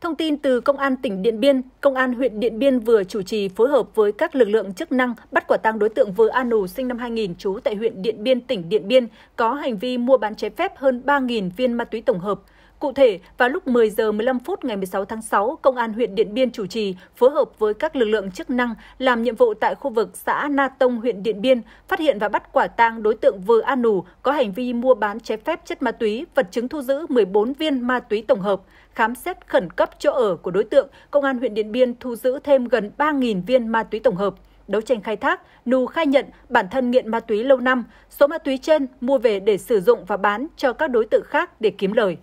Thông tin từ Công an tỉnh Điện Biên, Công an huyện Điện Biên vừa chủ trì phối hợp với các lực lượng chức năng bắt quả tang đối tượng vừa An Anu sinh năm 2000 trú tại huyện Điện Biên, tỉnh Điện Biên có hành vi mua bán trái phép hơn 3.000 viên ma túy tổng hợp. Cụ thể, vào lúc 10 giờ 15 phút ngày 16 tháng 6, Công an huyện Điện Biên chủ trì phối hợp với các lực lượng chức năng làm nhiệm vụ tại khu vực xã Na Tông, huyện Điện Biên, phát hiện và bắt quả tang đối tượng Vừa An Nủ có hành vi mua bán trái phép chất ma túy, vật chứng thu giữ 14 viên ma túy tổng hợp. Khám xét khẩn cấp chỗ ở của đối tượng, Công an huyện Điện Biên thu giữ thêm gần 3.000 viên ma túy tổng hợp đấu tranh khai thác, Nù khai nhận bản thân nghiện ma túy lâu năm, số ma túy trên mua về để sử dụng và bán cho các đối tượng khác để kiếm lời.